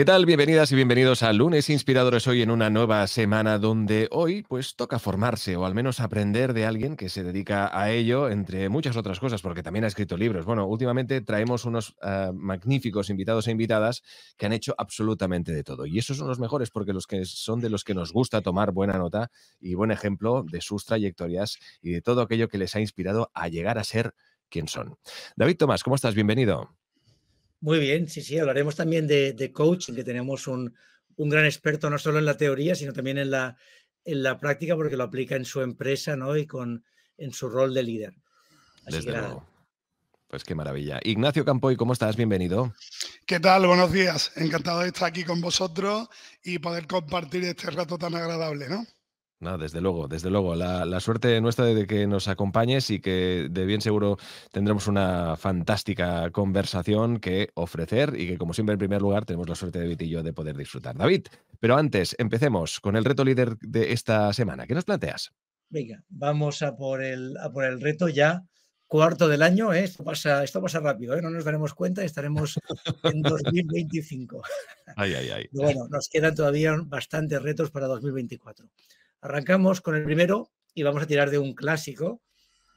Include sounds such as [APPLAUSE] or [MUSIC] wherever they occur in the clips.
¿Qué tal? Bienvenidas y bienvenidos a Lunes Inspiradores hoy en una nueva semana donde hoy pues toca formarse o al menos aprender de alguien que se dedica a ello entre muchas otras cosas porque también ha escrito libros. Bueno, últimamente traemos unos ah, magníficos invitados e invitadas que han hecho absolutamente de todo y esos son los mejores porque los que son de los que nos gusta tomar buena nota y buen ejemplo de sus trayectorias y de todo aquello que les ha inspirado a llegar a ser quien son. David Tomás, ¿cómo estás? Bienvenido. Muy bien, sí, sí, hablaremos también de, coaching, que tenemos un, un, gran experto no solo en la teoría, sino también en la, en la práctica, porque lo aplica en su empresa ¿no? y con, en su rol de líder. Desde luego. Pues qué maravilla. Ignacio Campoy, ¿cómo estás? Bienvenido. ¿Qué tal? Buenos días. Encantado de estar aquí con vosotros y poder compartir este rato tan agradable, ¿no? desde luego, desde luego. La, suerte nuestra de que nos acompañes y que de bien seguro tendremos una fantástica conversación que ofrecer y que, como siempre, en primer lugar, tenemos la suerte de David de poder disfrutar. David, pero antes, empecemos con el reto líder de esta semana. ¿Qué nos planteas? Venga, vamos a por el, por el reto ya cuarto del año, ¿eh? esto, pasa, esto rápido, ¿eh? no nos daremos cuenta, y estaremos en 2025. [LAUGHS] Ay, ay, ay. Bueno, nos quedan todavía bastantes retos para 2024. Arrancamos con el primero y vamos a tirar de un clásico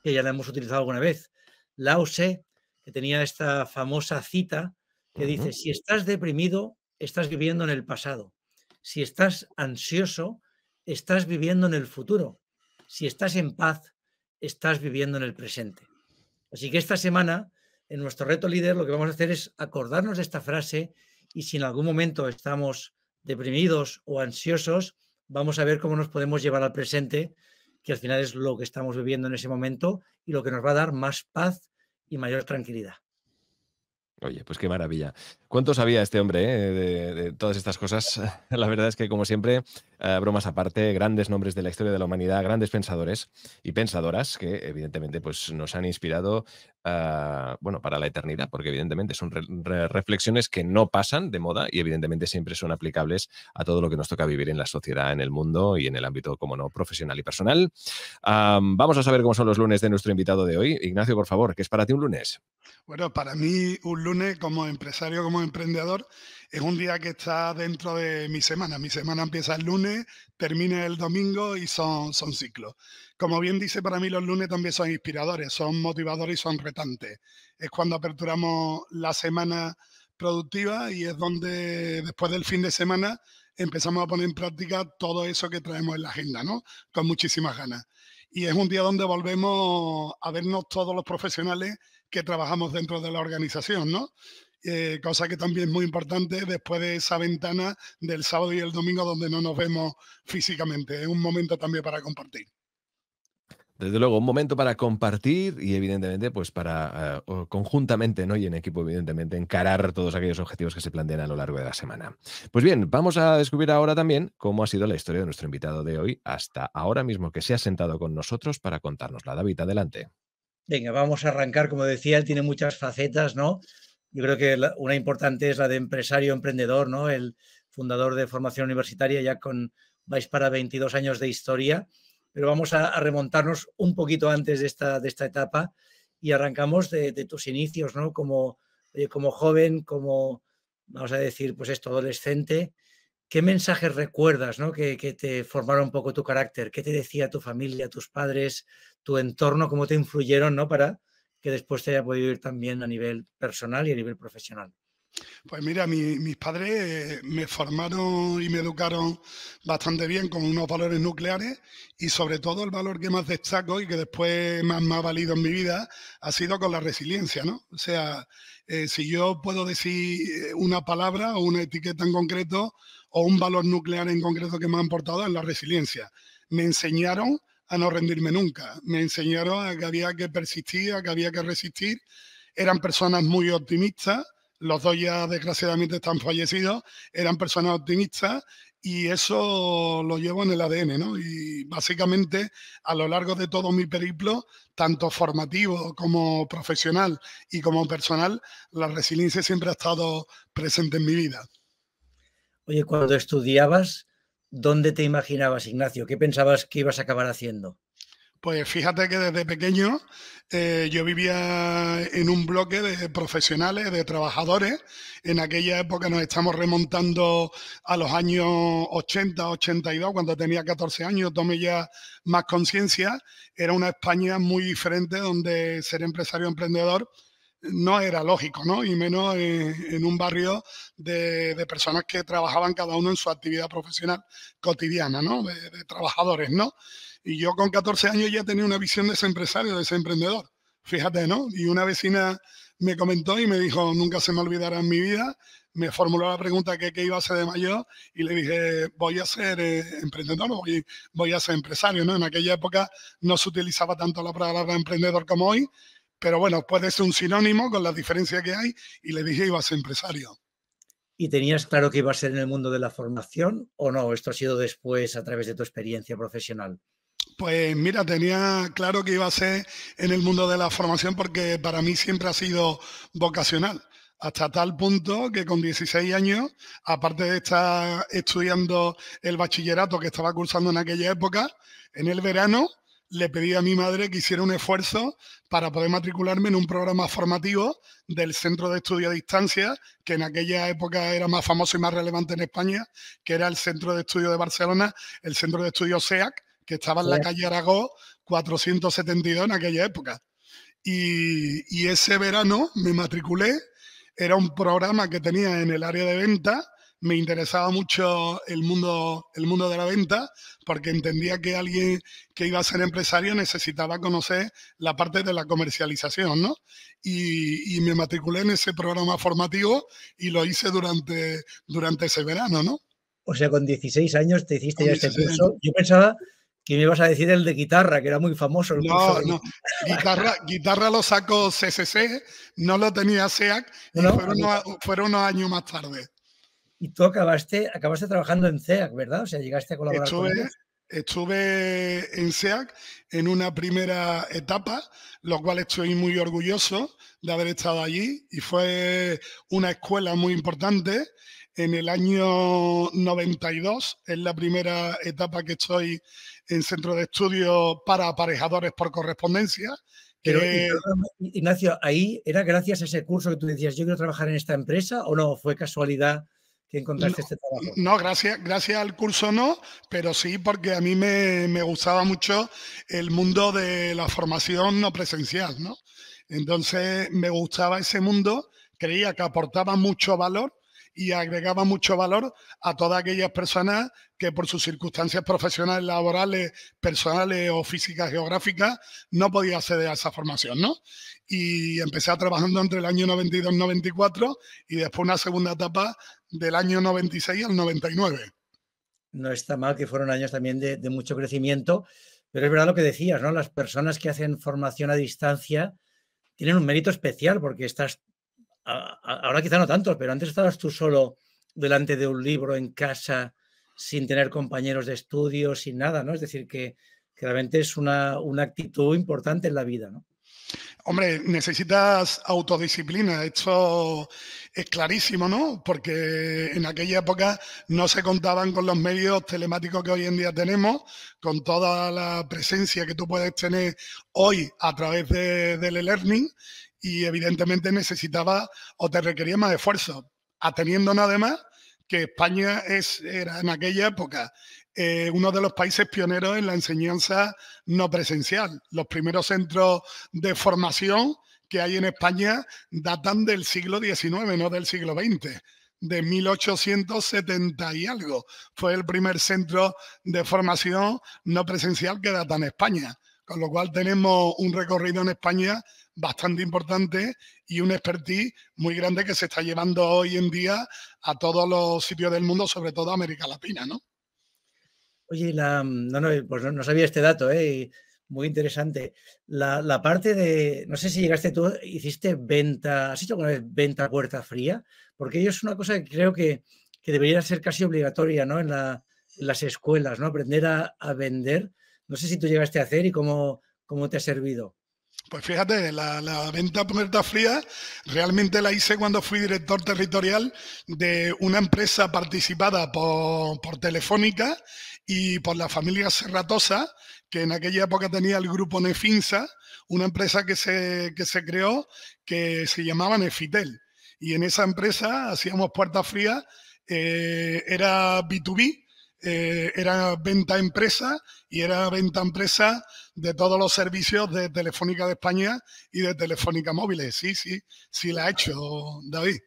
que ya la hemos utilizado alguna vez. Lause, que tenía esta famosa cita que dice, si estás deprimido, estás viviendo en el pasado. Si estás ansioso, estás viviendo en el futuro. Si estás en paz, estás viviendo en el presente. Así que esta semana, en nuestro reto líder, lo que vamos a hacer es acordarnos de esta frase y si en algún momento estamos deprimidos o ansiosos, vamos a ver cómo nos podemos llevar al presente, que al final es lo que estamos viviendo en ese momento y lo que nos va a dar más paz y mayor tranquilidad. Oye, pues qué maravilla. ¿Cuánto sabía este hombre eh, de, todas estas cosas? [LAUGHS] La verdad es que, como siempre, eh, bromas aparte, grandes nombres de la historia de la humanidad, grandes pensadores y pensadoras que evidentemente pues, nos han inspirado eh, bueno, para la eternidad, porque evidentemente son reflexiones que no pasan de moda y evidentemente siempre son aplicables a todo lo que nos toca vivir en la sociedad, en el mundo y en el ámbito, como no, profesional y personal. vamos a saber cómo son los lunes de nuestro invitado de hoy. Ignacio, por favor, ¿qué es para ti un lunes? Bueno, para mí un lunes como empresario, como emprendedor, es un día que está dentro de mi semana. Mi semana empieza el lunes, termina el domingo y son, son ciclos. Como bien dice, para mí los lunes también son inspiradores, son motivadores y son retantes. Es cuando aperturamos la semana productiva y es donde después del fin de semana empezamos a poner en práctica todo eso que traemos en la agenda, ¿no? Con muchísimas ganas. Y es un día donde volvemos a vernos todos los profesionales que trabajamos dentro de la organización, ¿no? Eh, cosa que también es muy importante después de esa ventana del sábado y el domingo donde no nos vemos físicamente. Es un momento también para compartir. Desde luego, un momento para compartir y evidentemente, pues para eh, conjuntamente, ¿no? Y en equipo, evidentemente, encarar todos aquellos objetivos que se plantean a lo largo de la semana. Pues bien, vamos a descubrir ahora también cómo ha sido la historia de nuestro invitado de hoy hasta ahora mismo que se ha sentado con nosotros para contárnosla. David, adelante. Venga, vamos a arrancar. Como decía, él tiene muchas facetas, ¿no? Yo creo que una importante es la de empresario emprendedor, ¿no? El fundador de formación universitaria, ya con vais para 22 años de historia, pero vamos a, remontarnos un poquito antes de esta, de esta etapa y arrancamos de, tus inicios, ¿no? Como, eh, como joven, como, vamos a decir, pues esto, adolescente, ¿qué mensajes recuerdas ¿no? que, que, te formaron un poco tu carácter? ¿Qué te decía tu familia, tus padres, tu entorno? ¿Cómo te influyeron ¿no? para que después te haya podido ir también a nivel personal y a nivel profesional. Pues mira, mis padres eh, me formaron y me educaron bastante bien con unos valores nucleares y sobre todo el valor que más destaco y que después más me ha valido en mi vida ha sido con la resiliencia, ¿no? O sea, eh, si yo puedo decir eh, una palabra o una etiqueta en concreto o un valor nuclear en concreto que me han portado es la resiliencia. Me enseñaron a no rendirme nunca. Me enseñaron a que había que persistir, a que había que resistir. Eran personas muy optimistas, los dos ya desgraciadamente están fallecidos, eran personas optimistas y eso lo llevo en el ADN, Y básicamente a lo largo de todo mi periplo, tanto formativo como profesional y como personal, la resiliencia siempre ha estado presente en mi vida. Oye, cuando estudiabas, ¿dónde te imaginabas, Ignacio? ¿Qué pensabas que ibas a acabar haciendo? Pues fíjate que desde pequeño eh, yo vivía en un bloque de profesionales, de trabajadores. En aquella época nos estamos remontando a los años 80, 82, cuando tenía 14 años, tomé ya más conciencia. Era una España muy diferente donde ser empresario emprendedor no era lógico, ¿no? Y menos en, un barrio de, personas que trabajaban cada uno en su actividad profesional cotidiana, ¿no? De, trabajadores, ¿no? Y yo con 14 años ya tenía una visión de ese empresario, de ese emprendedor, fíjate, ¿no? Y una vecina me comentó y me dijo, nunca se me olvidará en mi vida, me formuló la pregunta que qué iba a ser de mayor y le dije, voy a ser eh, emprendedor, voy, voy a ser empresario, ¿no? En aquella época no se utilizaba tanto la palabra emprendedor como hoy, pero bueno, puede ser un sinónimo con la diferencia que hay y le dije iba a ser empresario. ¿Y tenías claro que iba a ser en el mundo de la formación o no? ¿Esto ha sido después a través de tu experiencia profesional? Pues mira, tenía claro que iba a ser en el mundo de la formación porque para mí siempre ha sido vocacional hasta tal punto que con 16 años, aparte de estar estudiando el bachillerato que estaba cursando en aquella época, en el verano le pedí a mi madre que hiciera un esfuerzo para poder matricularme en un programa formativo del Centro de Estudio a Distancia, que en aquella época era más famoso y más relevante en España, que era el Centro de Estudio de Barcelona, el Centro de Estudio SEAC, que estaba en la calle Aragón 472 en aquella época. Y, y ese verano me matriculé, era un programa que tenía en el área de venta me interesaba mucho el mundo, el mundo de la venta, porque entendía que alguien que iba a ser empresario necesitaba conocer la parte de la comercialización, ¿no? Y, me matriculé en ese programa formativo y lo hice durante, durante ese verano, ¿no? O sea, con 16 años te hiciste ya este curso. Yo pensaba que me ibas a decir el de guitarra, que era muy famoso. no, no. Guitarra, guitarra lo sacó CCC, no lo tenía SEAC, y fueron, unos, años más tarde y tú acabaste, acabaste trabajando en CEAC, e ¿verdad? O sea, llegaste a colaborar estuve, Estuve en SEAC e en una primera etapa, lo cual estoy muy orgulloso de haber estado allí y fue una escuela muy importante. En el año 92 es la primera etapa que estoy en centro de estudio para aparejadores por correspondencia. Ignacio, ahí era gracias a ese curso que tú decías, yo quiero trabajar en esta empresa o no, fue casualidad este no, gracias, gracias al curso no, pero sí porque a mí me, gustaba mucho el mundo de la formación no presencial, ¿no? Entonces me gustaba ese mundo, creía que aportaba mucho valor y agregaba mucho valor a todas aquellas personas que por sus circunstancias profesionales, laborales, personales o físicas, geográficas, no podía acceder a esa formación, ¿no? Y empecé trabajando entre el año 92 94 y después una segunda etapa del año 96 al 99. No está mal que fueron años también de, mucho crecimiento, pero es verdad lo que decías, ¿no? Las personas que hacen formación a distancia tienen un mérito especial porque estás, ahora quizá no tanto, pero antes estabas tú solo delante de un libro en casa sin tener compañeros de estudio, sin nada, ¿no? Es decir, que, realmente es una, una actitud importante en la vida, ¿no? Hombre, necesitas autodisciplina, esto es clarísimo, ¿no? Porque en aquella época no se contaban con los medios telemáticos que hoy en día tenemos, con toda la presencia que tú puedes tener hoy a través del e-learning y evidentemente necesitaba o te requería más esfuerzo, ateniendo nada más que España era en aquella época eh, uno de los países pioneros en la enseñanza no presencial. Los primeros centros de formación que hay en España datan del siglo XIX, no del siglo XX de 1870 y algo. Fue el primer centro de formación no presencial que data en España, con lo cual tenemos un recorrido en España bastante importante y un expertise muy grande que se está llevando hoy en día a todos los sitios del mundo, sobre todo a América Latina, ¿no? Oye, mm, no, eh, pues no, sabía este dato, ¿eh? muy interesante. La, parte de, no sé si llegaste tú, hiciste venta, ¿has hecho alguna vez venta puerta fría? Porque ello es una cosa que creo que, debería ser casi obligatoria ¿no? en, las escuelas, ¿no? aprender a, a, vender. No sé si tú llegaste a hacer y cómo, cómo te ha servido. Pues fíjate, la, la venta puerta fría realmente la hice cuando fui director territorial de una empresa participada por, Telefónica y por la familia Serratosa, que en aquella época tenía el grupo Nefinsa, una empresa que se, se creó que se llamaba Nefitel. Y en esa empresa hacíamos puerta fría eh, era B2B, eh, era venta empresa y era venta empresa de todos los servicios de Telefónica de España y de Telefónica Móviles. Sí, sí, sí la ha hecho David.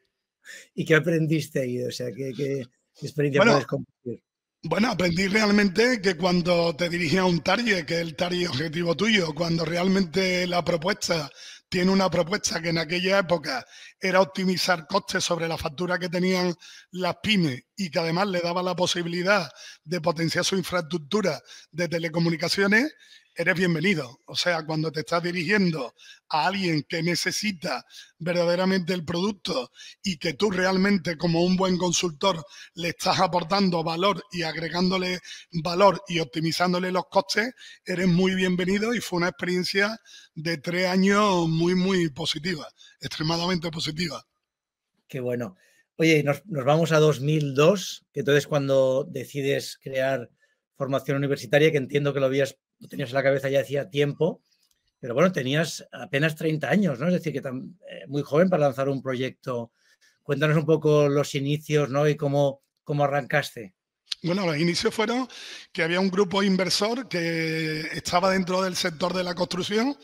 ¿Y qué aprendiste ahí? O sea, ¿qué, experiencia bueno, puedes compartir? Bueno, aprendí realmente que cuando te dirigía a un target, que es el target objetivo tuyo, cuando realmente la propuesta tiene una propuesta que en aquella época era optimizar costes sobre la factura que tenían las pymes y que además le daba la posibilidad de potenciar su infraestructura de telecomunicaciones eres bienvenido. O sea, cuando te estás dirigiendo a alguien que necesita verdaderamente el producto y que tú realmente como un buen consultor le estás aportando valor y agregándole valor y optimizándole los costes, eres muy bienvenido y fue una experiencia de tres años muy, muy positiva, extremadamente positiva. Qué bueno. Oye, nos, nos vamos a 2002, que entonces cuando decides crear formación universitaria, que entiendo que lo habías no tenías en la cabeza ya hacía tiempo, pero bueno, tenías apenas 30 años, ¿no? Es decir, que tan, eh, muy joven para lanzar un proyecto. Cuéntanos un poco los inicios, ¿no? Y cómo, cómo arrancaste. Bueno, los inicios fueron que había un grupo inversor que estaba dentro del sector de la construcción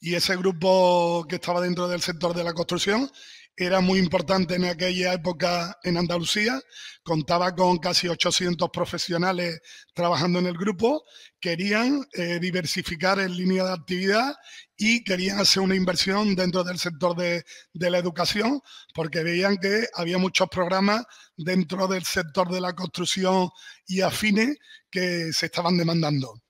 y ese grupo que estaba dentro del sector de la construcción era muy importante en aquella época en Andalucía. Contaba con casi 800 profesionales trabajando en el grupo. Querían eh, diversificar en línea de actividad y querían hacer una inversión dentro del sector de la educación porque veían que había muchos programas dentro del sector de la construcción y afines que se estaban demandando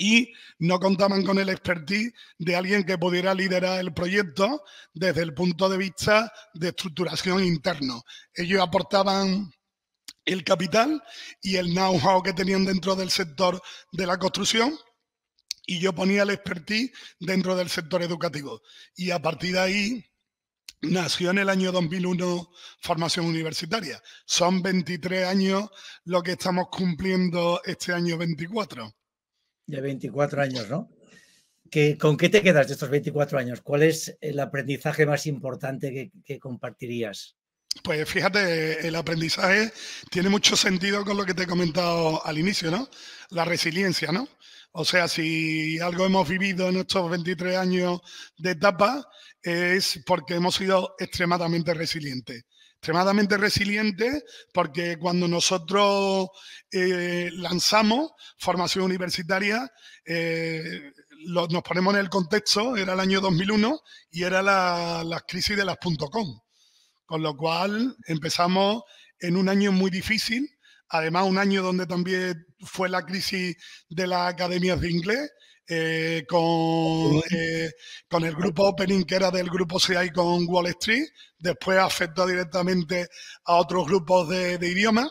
y no contaban con el expertise de alguien que pudiera liderar el proyecto desde el punto de vista de estructuración interno. Ellos aportaban el capital y el know-how que tenían dentro del sector de la construcción y yo ponía el expertise dentro del sector educativo. Y a partir de ahí nació en el año 2001 formación universitaria. Son 23 años lo que estamos cumpliendo este año 24 de 24 años, ¿no? ¿Con qué te quedas de estos 24 años? ¿Cuál es el aprendizaje más importante que, que compartirías? Pues fíjate, el aprendizaje tiene mucho sentido con lo que te he comentado al inicio, ¿no? La resiliencia, ¿no? O sea, si algo hemos vivido en estos 23 años de etapa, es porque hemos sido extremadamente resilientes. Extremadamente resilientes porque cuando nosotros eh, lanzamos formación universitaria, eh, nos ponemos en el contexto, era el año 2001 y era la, crisis de las .com. Con lo cual empezamos en un año muy difícil, además un año donde también fue la crisis de las academias de inglés, eh, con, eh, con el grupo Opening, que era del grupo CI con Wall Street, después afectó directamente a otros grupos de, de idiomas.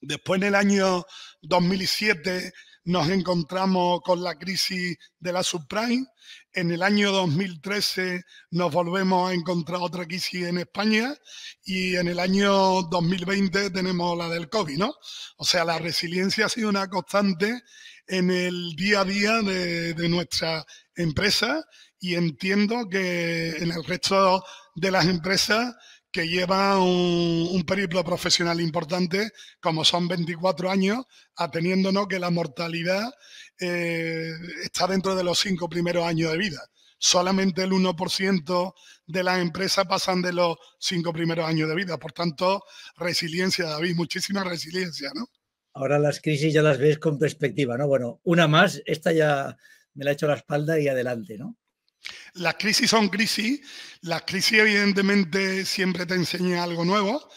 Después, en el año 2007, nos encontramos con la crisis de la subprime. En el año 2013 nos volvemos a encontrar otra crisis en España y en el año 2020 tenemos la del COVID, ¿no? O sea, la resiliencia ha sido una constante en el día a día de, nuestra empresa y entiendo que en el resto de las empresas que lleva un, periplo profesional importante, como son 24 años, ateniéndonos que la mortalidad eh, está dentro de los cinco primeros años de vida. Solamente el 1% de las empresas pasan de los cinco primeros años de vida. Por tanto, resiliencia, David, muchísima resiliencia, ¿no? ahora las crisis ya las ves con perspectiva, ¿no? Bueno, una más, esta ya me la he hecho a la espalda y adelante, ¿no? Las crisis son crisis. Las crisis, evidentemente, siempre te enseña algo nuevo.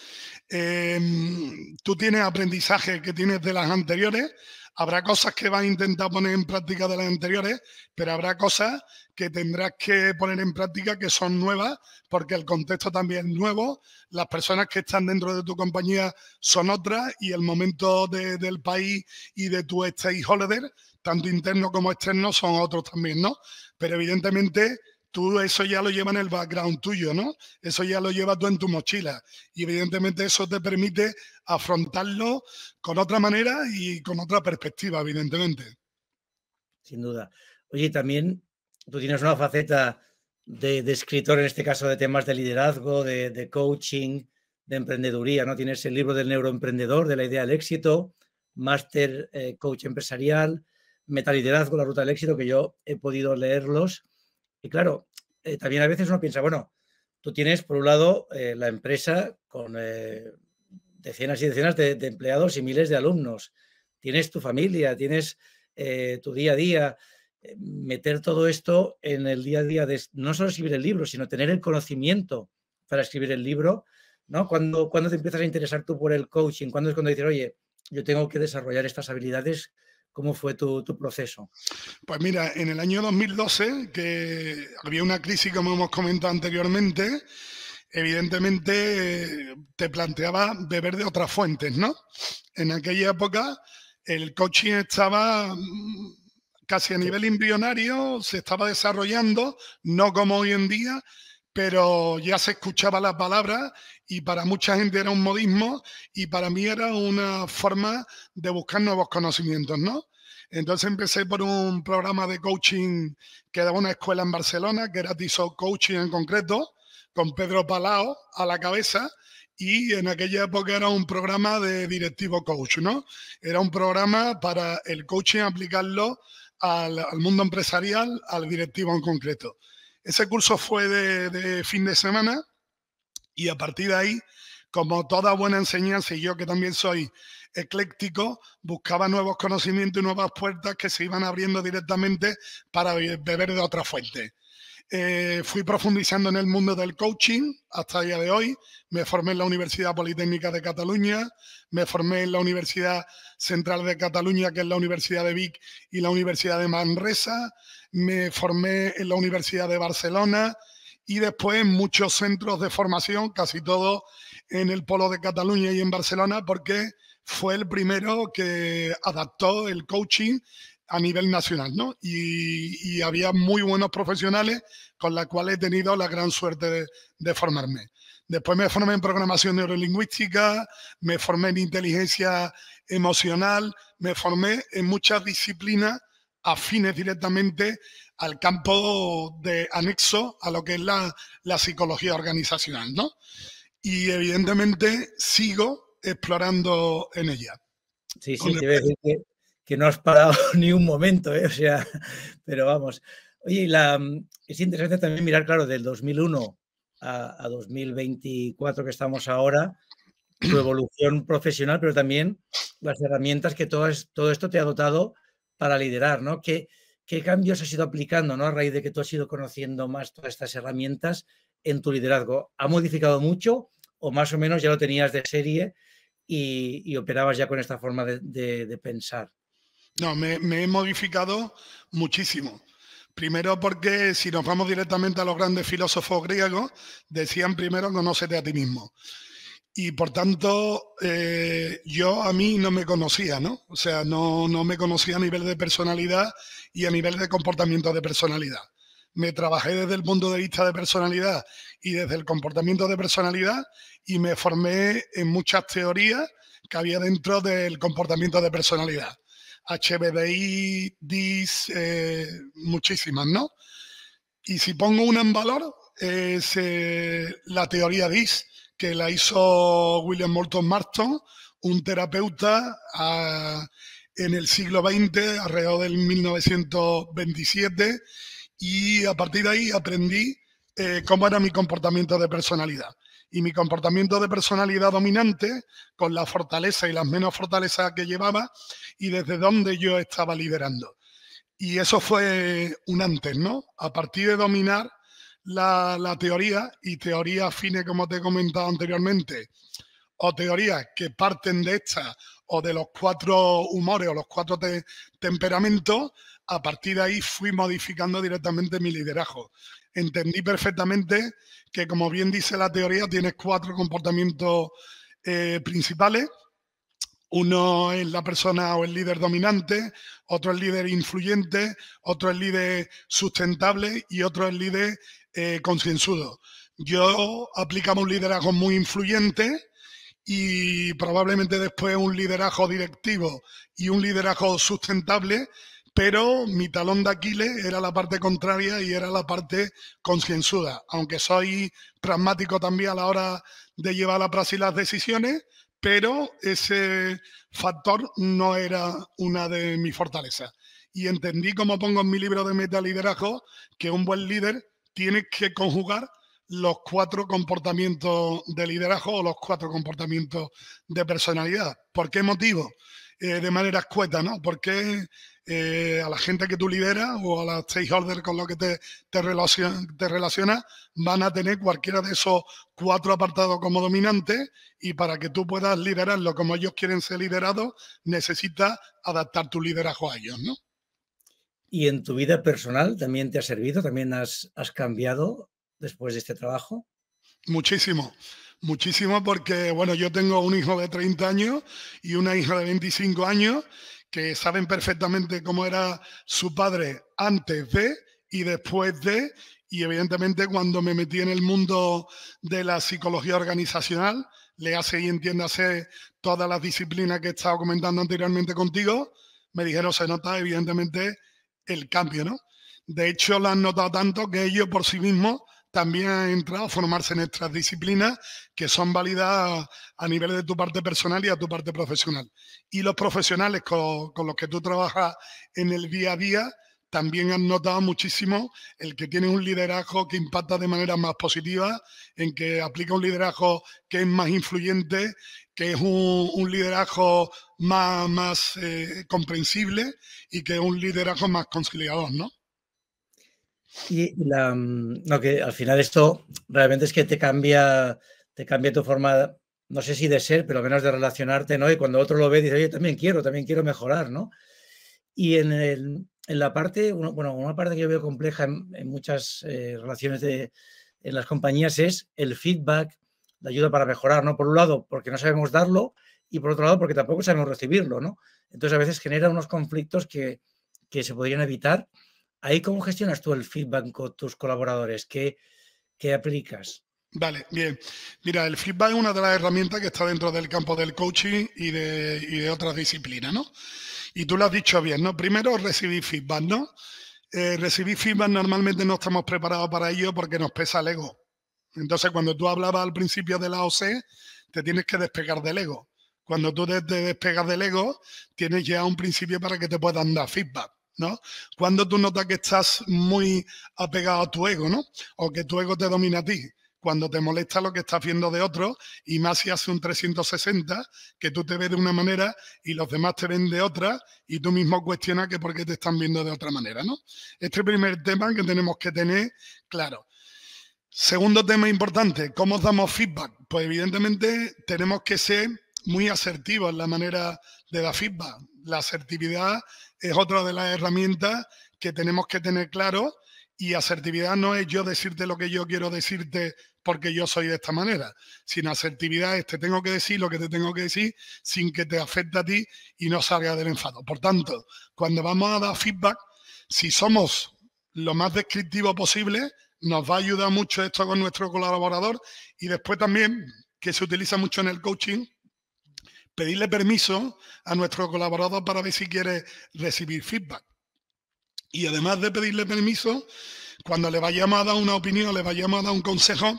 Em, tú tienes aprendizaje que tienes de las anteriores Habrá cosas que vas a intentar poner en práctica de las anteriores, pero habrá cosas que tendrás que poner en práctica que son nuevas, porque el contexto también es nuevo, las personas que están dentro de tu compañía son otras y el momento del país y de tu stakeholder, tanto interno como externo, son otros también, ¿no? Pero evidentemente tú eso ya lo llevas en el background tuyo, ¿no? Eso ya lo llevas tú en tu mochila. Y evidentemente eso te permite afrontarlo con otra manera y con otra perspectiva, evidentemente. Sin duda. Oye, también tú tienes una faceta de, escritor, en este caso de temas de liderazgo, de, coaching, de emprendeduría, ¿no? Tienes el libro del neuroemprendedor, de la idea del éxito, máster eh, coach empresarial, metaliderazgo, la ruta del éxito, que yo he podido leerlos y claro, eh, también a veces uno piensa, bueno, tú tienes por un lado eh, la empresa con eh, decenas y decenas de, empleados y miles de alumnos, tienes tu familia, tienes tu día a día. Meter todo esto en el día a día de no solo escribir el libro, sino tener el conocimiento para escribir el libro, ¿no? Cuando, cuando te empiezas a interesar tú por el coaching, cuando es cuando dices, oye, yo tengo que desarrollar estas habilidades cómo fue tu, proceso? Pues mira, en el año 2012, que había una crisis, como hemos comentado anteriormente, evidentemente te planteaba beber de otras fuentes, ¿no? En aquella época el coaching estaba mm, casi a nivel embrionario, se estaba desarrollando, no como hoy en día, pero ya se escuchaba las palabra y para mucha gente era un modismo y para mí era una forma de buscar nuevos conocimientos, ¿no? Entonces empecé por un programa de coaching que daba una escuela en Barcelona, que era Tiso Coaching en concreto, con Pedro Palao a la cabeza. Y en aquella época era un programa de directivo coach, ¿no? Era un programa para el coaching aplicarlo al mundo empresarial, al directivo en concreto. Ese curso fue de, fin de semana y a partir de ahí, como toda buena enseñanza y yo que también soy ecléctico, buscaba nuevos conocimientos y nuevas puertas que se iban abriendo directamente para beber de otra fuente. Eh, fui profundizando en el mundo del coaching hasta el día de hoy. Me formé en la Universidad Politécnica de Cataluña, me formé en la Universidad Central de Cataluña, que es la Universidad de Vic y la Universidad de Manresa. Me formé en la Universidad de Barcelona y después en muchos centros de formación, casi todos en el Polo de Cataluña y en Barcelona, porque fue el primero que adaptó el coaching a nivel nacional, ¿no? Y, había muy buenos profesionales con los cuales he tenido la gran suerte de, formarme. Después me formé en programación neurolingüística, me formé en inteligencia emocional, me formé en muchas disciplinas afines directamente al campo de anexo a lo que es la, psicología organizacional, ¿no? Y evidentemente sigo explorando en ella. Sí, sí, te decir que no has parado [LAUGHS] ni un momento, ¿eh? o sea, pero vamos. Oye, mm, es interesante también mirar, claro, del 2001 a, 2024 que estamos ahora, tu evolución profesional, pero también las herramientas que todo, todo esto te ha dotado para liderar, ¿no? ¿Qué, cambios has ido aplicando, ¿no? A raíz de que tú has ido conociendo más todas estas herramientas en tu liderazgo. ¿Ha modificado mucho o más o menos ya lo tenías de serie y, operabas ya con esta forma de pensar? No, me, he modificado muchísimo. Primero porque si nos vamos directamente a los grandes filósofos griegos, decían primero conócete a ti mismo. Y por tanto, eh, yo a mí no me conocía, ¿no? O sea, no, no me conocía a nivel de personalidad y a nivel de comportamiento de personalidad. Me trabajé desde el punto de vista de personalidad y desde el comportamiento de personalidad y me formé en muchas teorías que había dentro del comportamiento de personalidad. HBDI, DIS, eh, muchísimas, ¿no? Y si pongo una en valor, es eh, la teoría DIS, que la hizo William Morton Marston, un terapeuta ah, en el siglo XX, alrededor del 1927, y a partir de ahí aprendí eh, cómo era mi comportamiento de personalidad y mi comportamiento de personalidad dominante con la fortaleza y las menos fortalezas que llevaba y desde dónde yo estaba liderando. Y eso fue un antes, ¿no? A partir de dominar la, teoría y teorías fines, como te he comentado anteriormente, o teorías que parten de esta o de los cuatro humores o los cuatro temperamentos, a partir de ahí fui modificando directamente mi liderazgo entendí perfectamente que, como bien dice la teoría, tienes cuatro comportamientos eh, principales. Uno es la persona o el líder dominante, otro el líder influyente, otro el líder sustentable y otro el líder eh, concienzudo. Yo aplicamos un liderazgo muy influyente y probablemente después un liderazgo directivo y un liderazgo sustentable pero mi talón de Aquiles era la parte contraria y era la parte concienzuda. Aunque soy pragmático también a la hora de llevar a y las decisiones, pero ese factor no era una de mis fortalezas. Y entendí, como pongo en mi libro de meta liderazgo, que un buen líder tiene que conjugar los cuatro comportamientos de liderazgo o los cuatro comportamientos de personalidad. ¿Por qué motivo? Eh, de manera escueta, ¿no? Porque eh, a la gente que tú lideras o a las stakeholders con los que te, te, relacionas van a tener cualquiera de esos cuatro apartados como dominante y para que tú puedas liderarlo como ellos quieren ser liderados, necesitas adaptar tu liderazgo a ellos, ¿no? ¿Y en tu vida personal también te ha servido? ¿También has, has cambiado después de este trabajo? Muchísimo. Muchísimo porque, bueno, yo tengo un hijo de 30 años y una hija de 25 años que saben perfectamente cómo era su padre antes de y después de, y evidentemente cuando me metí en el mundo de la psicología organizacional, le hace y entiéndase todas las disciplinas que he estado comentando anteriormente contigo, me dijeron, se nota evidentemente el cambio, ¿no? De hecho, lo han notado tanto que ellos por sí mismos también ha entrado a formarse en estas disciplinas que son válidas a nivel de tu parte personal y a tu parte profesional. Y los profesionales con, los que tú trabajas en el día a día también han notado muchísimo el que tiene un liderazgo que impacta de manera más positiva, en que aplica un liderazgo que es más influyente, que es un, liderazgo más, más eh, comprensible y que es un liderazgo más conciliador, ¿no? Y la, mm, que al final esto realmente es que te cambia, te cambia tu forma, no sé si de ser, pero al menos de relacionarte, ¿no? Y cuando otro lo ve, dice, oye, también quiero, también quiero mejorar, ¿no? Y en, el, en la parte, bueno, una parte que yo veo compleja en, muchas eh, relaciones de, en las compañías es el feedback, la ayuda para mejorar, ¿no? Por un lado, porque no sabemos darlo y por otro lado, porque tampoco sabemos recibirlo, ¿no? Entonces a veces genera unos conflictos que, que se podrían evitar ¿Ahí cómo gestionas tú el feedback con tus colaboradores? ¿Qué, qué aplicas? Vale, bien. Mira, el feedback es una de las herramientas que está dentro del campo del coaching y de, otras disciplinas, ¿no? Y tú lo has dicho bien, ¿no? Primero recibir feedback, ¿no? Eh, recibir feedback normalmente no estamos preparados para ello porque nos pesa el ego. Entonces, cuando tú hablabas al principio de la OC, e, te tienes que despegar del ego. Cuando tú te despegas del ego, tienes ya un principio para que te puedan dar feedback. ¿no? Cuando tú notas que estás muy apegado a tu ego, ¿no? O que tu ego te domina a ti. Cuando te molesta lo que estás viendo de otro, y más si hace un 360, que tú te ves de una manera y los demás te ven de otra, y tú mismo cuestionas que por qué te están viendo de otra manera, ¿no? Este primer tema que tenemos que tener claro. Segundo tema importante, ¿cómo damos feedback? Pues evidentemente tenemos que ser muy asertivos en la manera de dar feedback la asertividad es otra de las herramientas que tenemos que tener claro y asertividad no es yo decirte lo que yo quiero decirte porque yo soy de esta manera, sino asertividad es te tengo que decir lo que te tengo que decir sin que te afecte a ti y no salga del enfado. Por tanto, cuando vamos a dar feedback, si somos lo más descriptivo posible, nos va a ayudar mucho esto con nuestro colaborador y después también que se utiliza mucho en el coaching, pedirle permiso a nuestro colaborador para ver si quiere recibir feedback. Y además de pedirle permiso, cuando le vayamos a dar una opinión, le vayamos a dar un consejo,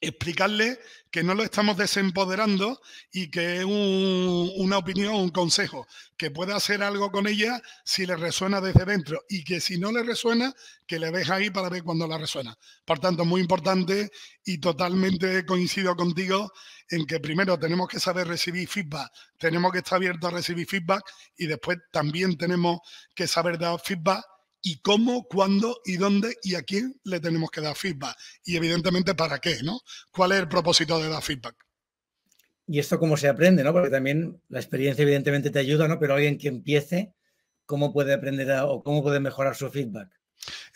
explicarle que no lo estamos desempoderando y que es una opinión, un consejo, que puede hacer algo con ella si le resuena desde dentro y que si no le resuena, que le deja ahí para ver cuando la resuena. Por tanto, muy importante y totalmente coincido contigo en que primero tenemos que saber recibir feedback, tenemos que estar abiertos a recibir feedback y después también tenemos que saber dar feedback y cómo, cuándo y dónde y a quién le tenemos que dar feedback. Y evidentemente para qué, ¿no? ¿Cuál es el propósito de dar feedback? Y esto cómo se aprende, ¿no? Porque también la experiencia evidentemente te ayuda, ¿no? Pero alguien que empiece, ¿cómo puede aprender o cómo puede mejorar su feedback?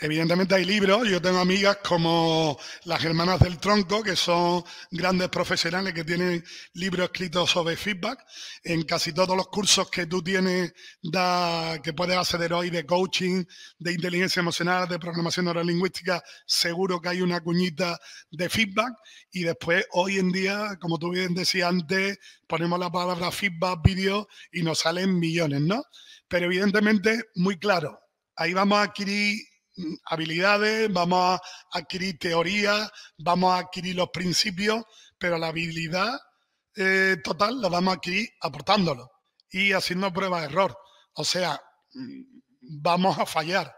Evidentemente hay libros, yo tengo amigas como las hermanas del tronco, que son grandes profesionales que tienen libros escritos sobre feedback. En casi todos los cursos que tú tienes, que puedes acceder hoy de coaching, de inteligencia emocional, de programación neurolingüística, seguro que hay una cuñita de feedback. Y después, hoy en día, como tú bien decías antes, ponemos la palabra feedback, vídeo, y nos salen millones, ¿no? Pero evidentemente, muy claro, ahí vamos a adquirir habilidades, vamos a adquirir teoría, vamos a adquirir los principios, pero la habilidad eh, total la vamos a adquirir aportándolo y haciendo prueba de error. O sea, mm, vamos a fallar.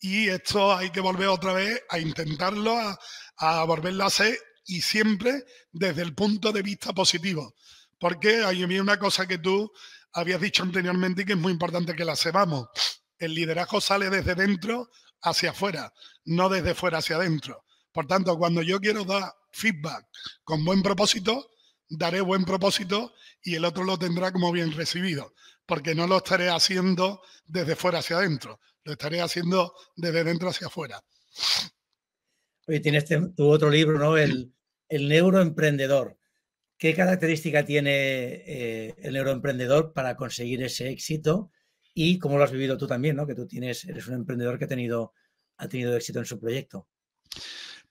Y esto hay que volver otra vez a intentarlo, a, a volverlo a hacer y siempre desde el punto de vista positivo. Porque hay una cosa que tú habías dicho anteriormente y que es muy importante que la sepamos. El liderazgo sale desde dentro hacia afuera, no desde fuera hacia adentro. Por tanto, cuando yo quiero dar feedback con buen propósito, daré buen propósito y el otro lo tendrá como bien recibido, porque no lo estaré haciendo desde fuera hacia adentro, lo estaré haciendo desde dentro hacia afuera. Oye, tienes este, tu otro libro, ¿no? El, neuroemprendedor. ¿Qué característica tiene eh, el neuroemprendedor para conseguir ese éxito? y cómo lo has vivido tú también, ¿no? Que tú tienes, eres un emprendedor que ha tenido, ha tenido éxito en su proyecto.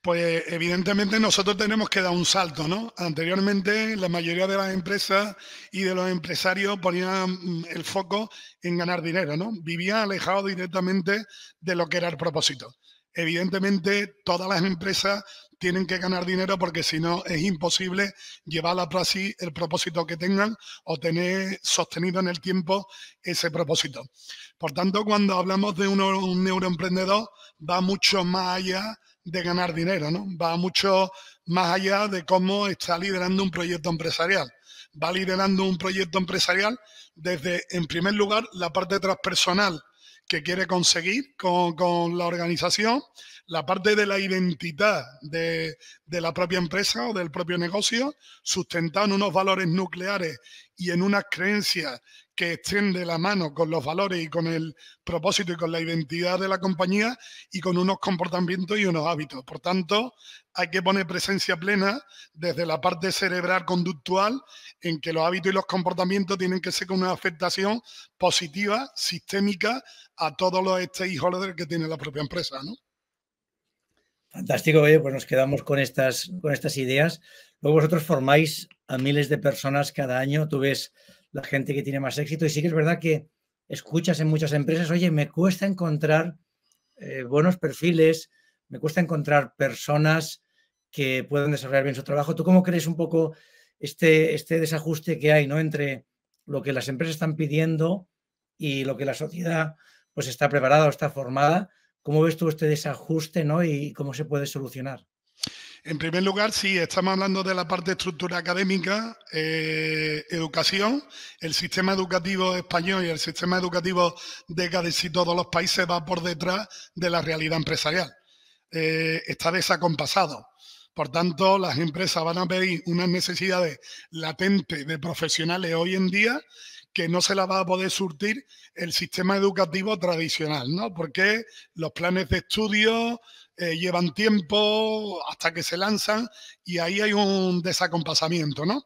Pues evidentemente nosotros tenemos que dar un salto, ¿no? Anteriormente la mayoría de las empresas y de los empresarios ponían mm, el foco en ganar dinero, ¿no? Vivían alejados directamente de lo que era el propósito. Evidentemente todas las empresas tienen que ganar dinero porque si no es imposible llevar a la el propósito que tengan o tener sostenido en el tiempo ese propósito. Por tanto, cuando hablamos de un, un neuroemprendedor, va mucho más allá de ganar dinero, ¿no? Va mucho más allá de cómo está liderando un proyecto empresarial. Va liderando un proyecto empresarial desde, en primer lugar, la parte transpersonal que quiere conseguir con, la organización, la parte de la identidad de, de, la propia empresa o del propio negocio, sustentado en unos valores nucleares y en unas creencias que extiende la mano con los valores y con el propósito y con la identidad de la compañía y con unos comportamientos y unos hábitos. Por tanto, hay que poner presencia plena desde la parte cerebral conductual en que los hábitos y los comportamientos tienen que ser con una afectación positiva, sistémica, a todos los stakeholders que tiene la propia empresa, ¿no? Fantástico, pues nos quedamos con estas, con estas ideas. Luego vosotros formáis a miles de personas cada año. Tú ves la gente que tiene más éxito. Y sí que es verdad que escuchas en muchas empresas, oye, me cuesta encontrar eh, buenos perfiles, me cuesta encontrar personas que puedan desarrollar bien su trabajo. ¿Tú cómo crees un poco este, este desajuste que hay ¿no? entre lo que las empresas están pidiendo y lo que la sociedad pues, está preparada o está formada? ¿Cómo ves tú este desajuste ¿no? y cómo se puede solucionar? En primer lugar, sí, estamos hablando de la parte de estructura académica, eh, educación, el sistema educativo español y el sistema educativo de casi todos los países va por detrás de la realidad empresarial. Eh, está desacompasado. Por tanto, las empresas van a pedir unas necesidades latentes de profesionales hoy en día que no se la va a poder surtir el sistema educativo tradicional, ¿no? Porque los planes de estudio eh, llevan tiempo hasta que se lanzan y ahí hay un desacompasamiento, ¿no?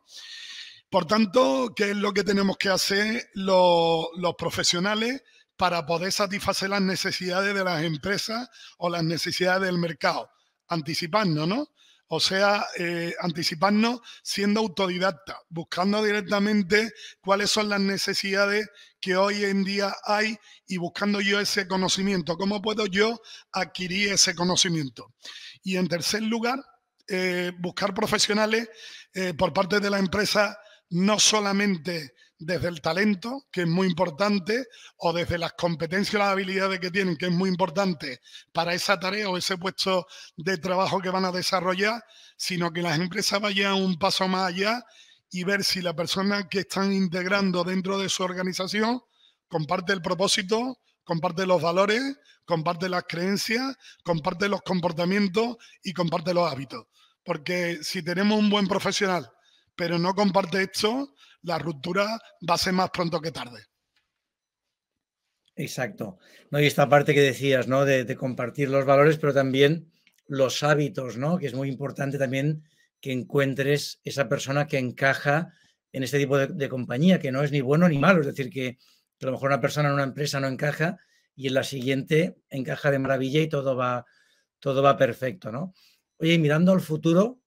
Por tanto, ¿qué es lo que tenemos que hacer los, los profesionales para poder satisfacer las necesidades de las empresas o las necesidades del mercado? anticipando, ¿no? O sea, eh, anticiparnos siendo autodidacta, buscando directamente cuáles son las necesidades que hoy en día hay y buscando yo ese conocimiento. ¿Cómo puedo yo adquirir ese conocimiento? Y en tercer lugar, eh, buscar profesionales eh, por parte de la empresa, no solamente desde el talento, que es muy importante, o desde las competencias y las habilidades que tienen, que es muy importante para esa tarea o ese puesto de trabajo que van a desarrollar, sino que las empresas vayan un paso más allá y ver si la persona que están integrando dentro de su organización comparte el propósito, comparte los valores, comparte las creencias, comparte los comportamientos y comparte los hábitos. Porque si tenemos un buen profesional, pero no comparte esto, la ruptura va a ser más pronto que tarde. Exacto. No, y esta parte que decías, ¿no? De, compartir los valores, pero también los hábitos, ¿no? Que es muy importante también que encuentres esa persona que encaja en este tipo de, compañía, que no es ni bueno ni malo. Es decir, que, a lo mejor una persona en una empresa no encaja y en la siguiente encaja de maravilla y todo va, todo va perfecto, ¿no? Oye, y mirando al futuro,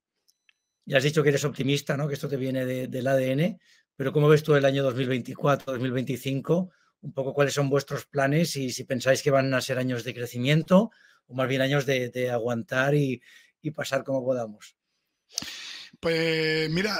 ya has dicho que eres optimista, ¿no? Que esto te viene del ADN, pero ¿cómo ves tú el año 2024, 2025? Un poco cuáles son vuestros planes y si pensáis que van a ser años de crecimiento o más bien años de, aguantar y, pasar como podamos. Pues mira,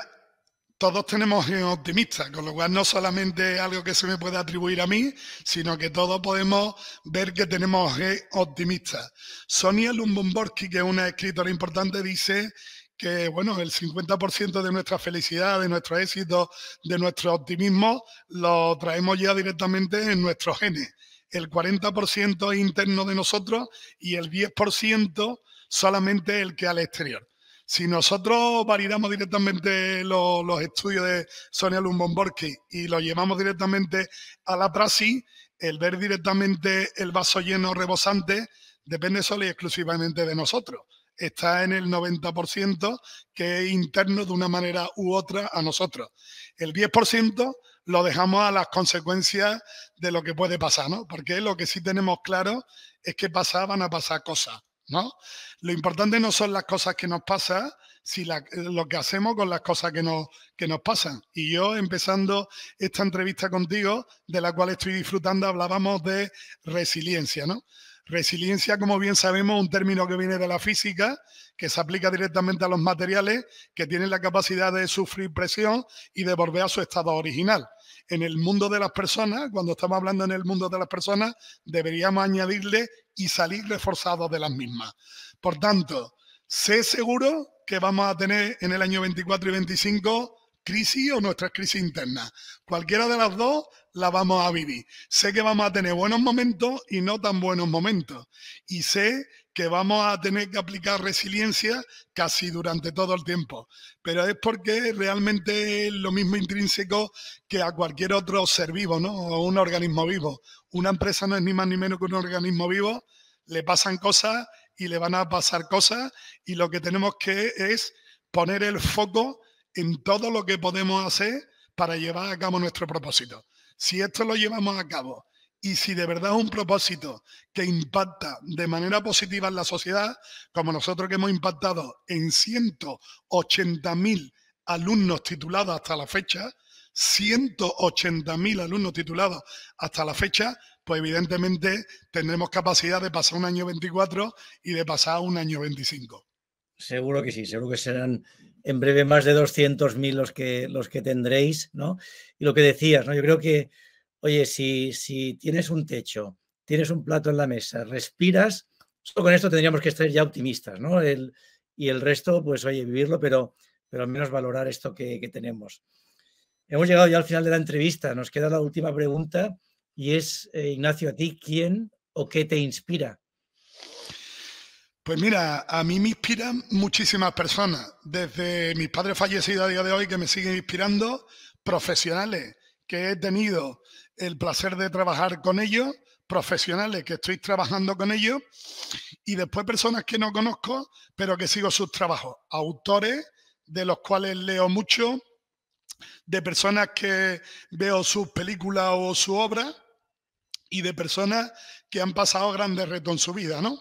todos tenemos optimistas, con lo cual no solamente algo que se me puede atribuir a mí, sino que todos podemos ver que tenemos eh, optimistas. Sonia Lumbomborski, que es una escritora importante, dice que bueno, el 50% de nuestra felicidad, de nuestro éxito, de nuestro optimismo, lo traemos ya directamente en nuestros genes. El 40% es interno de nosotros y el 10% solamente el que al exterior. Si nosotros validamos directamente los, estudios de Sonia Lumbomborski y los llevamos directamente a la praxis, el ver directamente el vaso lleno rebosante depende solo y exclusivamente de nosotros está en el 90% que es interno de una manera u otra a nosotros. El 10% lo dejamos a las consecuencias de lo que puede pasar, ¿no? Porque lo que sí tenemos claro es que pasaban van a pasar cosas, ¿no? Lo importante no son las cosas que nos pasan, sino lo que hacemos con las cosas que nos, que nos pasan. Y yo, empezando esta entrevista contigo, de la cual estoy disfrutando, hablábamos de resiliencia, ¿no? Resiliencia, como bien sabemos, un término que viene de la física, que se aplica directamente a los materiales que tienen la capacidad de sufrir presión y de volver a su estado original. En el mundo de las personas, cuando estamos hablando en el mundo de las personas, deberíamos añadirle y salir reforzados de las mismas. Por tanto, sé seguro que vamos a tener en el año 24 y 25 crisis o nuestras crisis interna Cualquiera de las dos la vamos a vivir. Sé que vamos a tener buenos momentos y no tan buenos momentos. Y sé que vamos a tener que aplicar resiliencia casi durante todo el tiempo. Pero es porque realmente es lo mismo intrínseco que a cualquier otro ser vivo, ¿no? O un organismo vivo. Una empresa no es ni más ni menos que un organismo vivo. Le pasan cosas y le van a pasar cosas. Y lo que tenemos que es poner el foco en todo lo que podemos hacer para llevar a cabo nuestro propósito. Si esto lo llevamos a cabo y si de verdad es un propósito que impacta de manera positiva en la sociedad, como nosotros que hemos impactado en 180.000 alumnos titulados hasta la fecha, 180.000 alumnos titulados hasta la fecha, pues evidentemente tendremos capacidad de pasar un año 24 y de pasar un año 25. Seguro que sí, seguro que serán en breve más de 200.000 los que, los que tendréis, ¿no? Y lo que decías, ¿no? Yo creo que, oye, si, si tienes un techo, tienes un plato en la mesa, respiras, solo con esto tendríamos que estar ya optimistas, ¿no? y el resto, pues, oye, vivirlo, pero, pero al menos valorar esto que, tenemos. Hemos llegado ya al final de la entrevista, nos queda la última pregunta y es, eh, Ignacio, ¿a ti quién o qué te inspira? Pues mira, a mí me inspiran muchísimas personas, desde mis padres fallecidos a día de hoy que me siguen inspirando, profesionales que he tenido el placer de trabajar con ellos, profesionales que estoy trabajando con ellos y después personas que no conozco, pero que sigo sus trabajos, autores de los cuales leo mucho, de personas que veo sus películas o su obra y de personas que han pasado grandes retos en su vida, ¿no?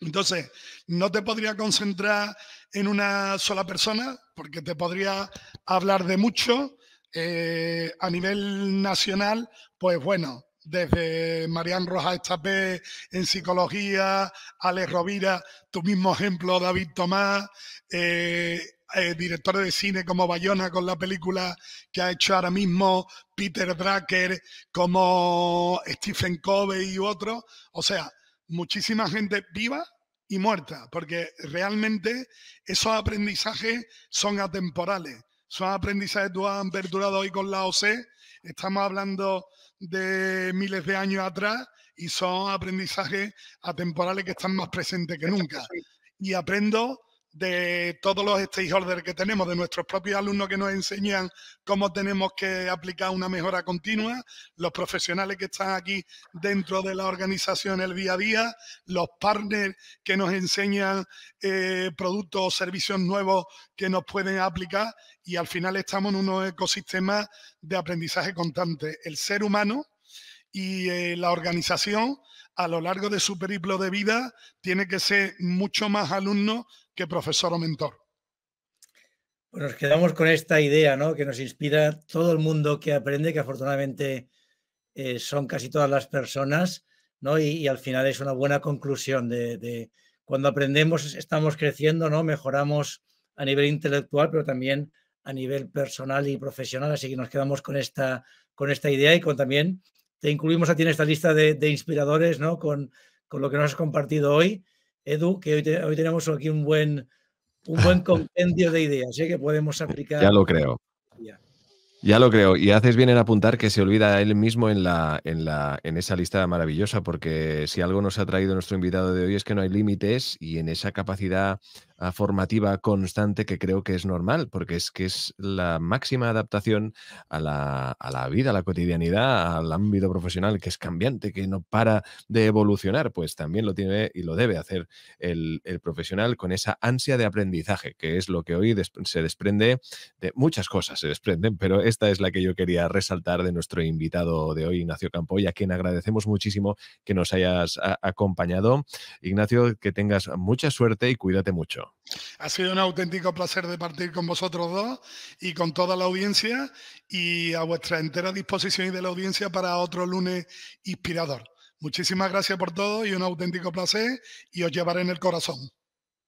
Entonces, no te podría concentrar en una sola persona porque te podría hablar de mucho. Eh, a nivel nacional, pues bueno, desde Marian Rojas Estapé en psicología, Alex Rovira, tu mismo ejemplo, David Tomás, eh, eh, director de cine como Bayona con la película que ha hecho ahora mismo, Peter Drucker como Stephen Covey y otros. O sea, muchísima gente viva y muerta, porque realmente esos aprendizajes son atemporales. Son aprendizajes que han perdurado hoy con la OC. Estamos hablando de miles de años atrás y son aprendizajes atemporales que están más presentes que nunca. Y aprendo de todos los stakeholders que tenemos, de nuestros propios alumnos que nos enseñan cómo tenemos que aplicar una mejora continua, los profesionales que están aquí dentro de la organización el día a día, los partners que nos enseñan eh, productos o servicios nuevos que nos pueden aplicar y al final estamos en unos ecosistemas de aprendizaje constante. El ser humano y eh, la organización a lo largo de su periplo de vida tiene que ser mucho más alumnos ¿Qué profesor o mentor. Pues nos quedamos con esta idea ¿no? que nos inspira todo el mundo que aprende, que afortunadamente eh, son casi todas las personas, ¿no? Y, al final es una buena conclusión de, cuando aprendemos estamos creciendo, ¿no? mejoramos a nivel intelectual, pero también a nivel personal y profesional. Así que nos quedamos con esta, con esta idea y con también te incluimos a ti en esta lista de, de inspiradores, ¿no? Con, con lo que nos has compartido hoy Edu, que hoy, tenemos aquí un buen, un buen [LAUGHS] compendio de ideas ¿eh? que podemos aplicar. Ya lo creo. Ya. lo creo. Y haces bien en apuntar que se olvida él mismo en, la, en, la, en esa lista maravillosa, porque si algo nos ha traído nuestro invitado de hoy es que no hay límites y en esa capacidad formativa constante que creo que es normal, porque es que es la máxima adaptación a la, a la vida, a la cotidianidad, al ámbito profesional que es cambiante, que no para de evolucionar, pues también lo tiene y lo debe hacer el, el profesional con esa ansia de aprendizaje, que es lo que hoy se desprende de muchas cosas, se desprenden, pero esta es la que yo quería resaltar de nuestro invitado de hoy, Ignacio Campoy, a quien agradecemos muchísimo que nos hayas acompañado. Ignacio, que tengas mucha suerte y cuídate mucho. Ha sido un auténtico placer de partir con vosotros dos y con toda la audiencia y a vuestra entera disposición y de la audiencia para otro lunes inspirador. Muchísimas gracias por todo y un auténtico placer y os llevaré en el corazón.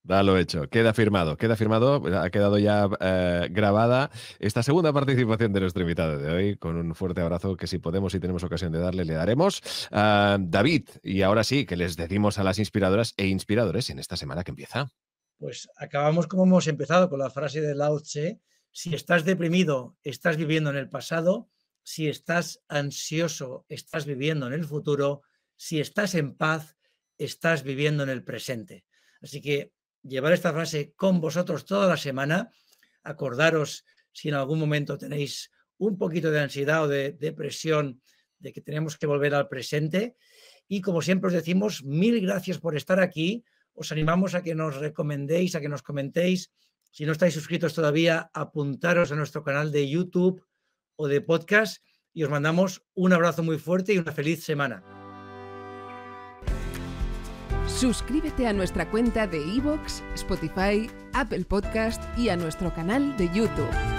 Da lo hecho, queda firmado, queda firmado, ha quedado ya eh, grabada esta segunda participación de nuestro invitado de hoy, con un fuerte abrazo que si podemos y tenemos ocasión de darle, le daremos. A ah, David, y ahora sí, que les decimos a las inspiradoras e inspiradores en esta semana que empieza pues acabamos como hemos empezado con la frase de Lao Tse, si estás deprimido, estás viviendo en el pasado, si estás ansioso, estás viviendo en el futuro, si estás en paz, estás viviendo en el presente. Así que llevar esta frase con vosotros toda la semana, acordaros si en algún momento tenéis un poquito de ansiedad o de depresión, de que tenemos que volver al presente. Y como siempre os decimos, mil gracias por estar aquí. Os animamos a que nos recomendéis, a que nos comentéis. Si no estáis suscritos todavía, apuntaros a nuestro canal de YouTube o de podcast y os mandamos un abrazo muy fuerte y una feliz semana. Suscríbete a nuestra cuenta de iVoox, Spotify, Apple Podcast y a nuestro canal de YouTube.